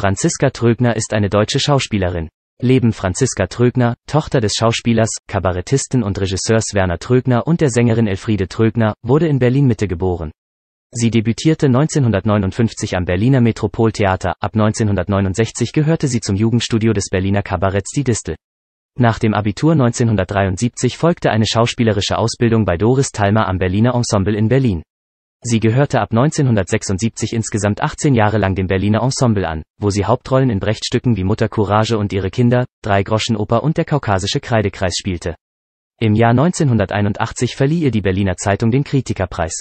Franziska Trögner ist eine deutsche Schauspielerin. Leben Franziska Trögner, Tochter des Schauspielers, Kabarettisten und Regisseurs Werner Trögner und der Sängerin Elfriede Trögner, wurde in Berlin-Mitte geboren. Sie debütierte 1959 am Berliner Metropoltheater, ab 1969 gehörte sie zum Jugendstudio des Berliner Kabaretts Die Distel. Nach dem Abitur 1973 folgte eine schauspielerische Ausbildung bei Doris Thalmer am Berliner Ensemble in Berlin. Sie gehörte ab 1976 insgesamt 18 Jahre lang dem Berliner Ensemble an, wo sie Hauptrollen in Brechtstücken wie Mutter Courage und ihre Kinder, Drei Groschen und der Kaukasische Kreidekreis spielte. Im Jahr 1981 verlieh ihr die Berliner Zeitung den Kritikerpreis.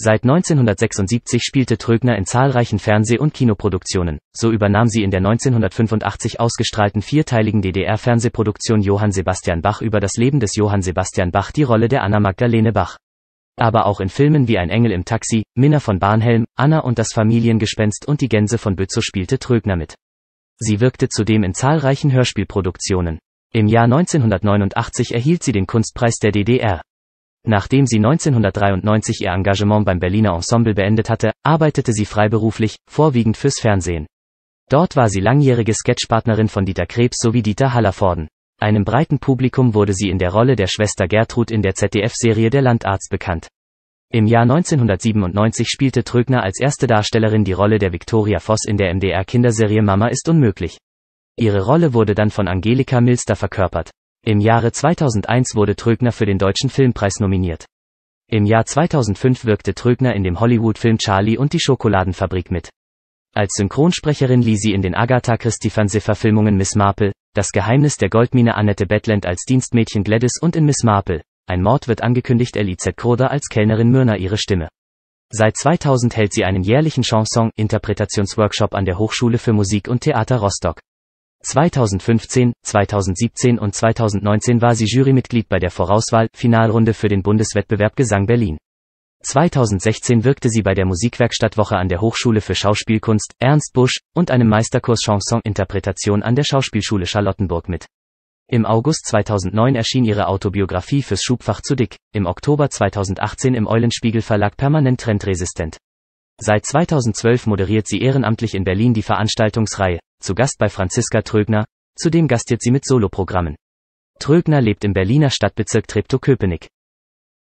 Seit 1976 spielte Trögner in zahlreichen Fernseh- und Kinoproduktionen, so übernahm sie in der 1985 ausgestrahlten vierteiligen DDR-Fernsehproduktion Johann Sebastian Bach über das Leben des Johann Sebastian Bach die Rolle der Anna Magdalene Bach. Aber auch in Filmen wie Ein Engel im Taxi, Minna von Barnhelm, Anna und das Familiengespenst und die Gänse von Bützow spielte Trögner mit. Sie wirkte zudem in zahlreichen Hörspielproduktionen. Im Jahr 1989 erhielt sie den Kunstpreis der DDR. Nachdem sie 1993 ihr Engagement beim Berliner Ensemble beendet hatte, arbeitete sie freiberuflich, vorwiegend fürs Fernsehen. Dort war sie langjährige Sketchpartnerin von Dieter Krebs sowie Dieter Hallervorden. Einem breiten Publikum wurde sie in der Rolle der Schwester Gertrud in der ZDF-Serie Der Landarzt bekannt. Im Jahr 1997 spielte Trögner als erste Darstellerin die Rolle der Victoria Voss in der MDR-Kinderserie Mama ist unmöglich. Ihre Rolle wurde dann von Angelika Milster verkörpert. Im Jahre 2001 wurde Trögner für den Deutschen Filmpreis nominiert. Im Jahr 2005 wirkte Trögner in dem Hollywood-Film Charlie und die Schokoladenfabrik mit. Als Synchronsprecherin lieh sie in den Agatha Christie-Fernsehverfilmungen Miss Marple, Das Geheimnis der Goldmine Annette Bedland als Dienstmädchen Gladys und in Miss Marple, Ein Mord wird angekündigt Elizabeth Kroder als Kellnerin Myrna ihre Stimme. Seit 2000 hält sie einen jährlichen Chanson-Interpretationsworkshop an der Hochschule für Musik und Theater Rostock. 2015, 2017 und 2019 war sie Jurymitglied bei der Vorauswahl, Finalrunde für den Bundeswettbewerb Gesang Berlin. 2016 wirkte sie bei der Musikwerkstattwoche an der Hochschule für Schauspielkunst, Ernst Busch, und einem Meisterkurs Chanson-Interpretation an der Schauspielschule Charlottenburg mit. Im August 2009 erschien ihre Autobiografie fürs Schubfach zu dick, im Oktober 2018 im Eulenspiegel Verlag permanent trendresistent. Seit 2012 moderiert sie ehrenamtlich in Berlin die Veranstaltungsreihe, zu Gast bei Franziska Trögner, zudem gastiert sie mit Soloprogrammen. Trögner lebt im Berliner Stadtbezirk Treptow-Köpenick.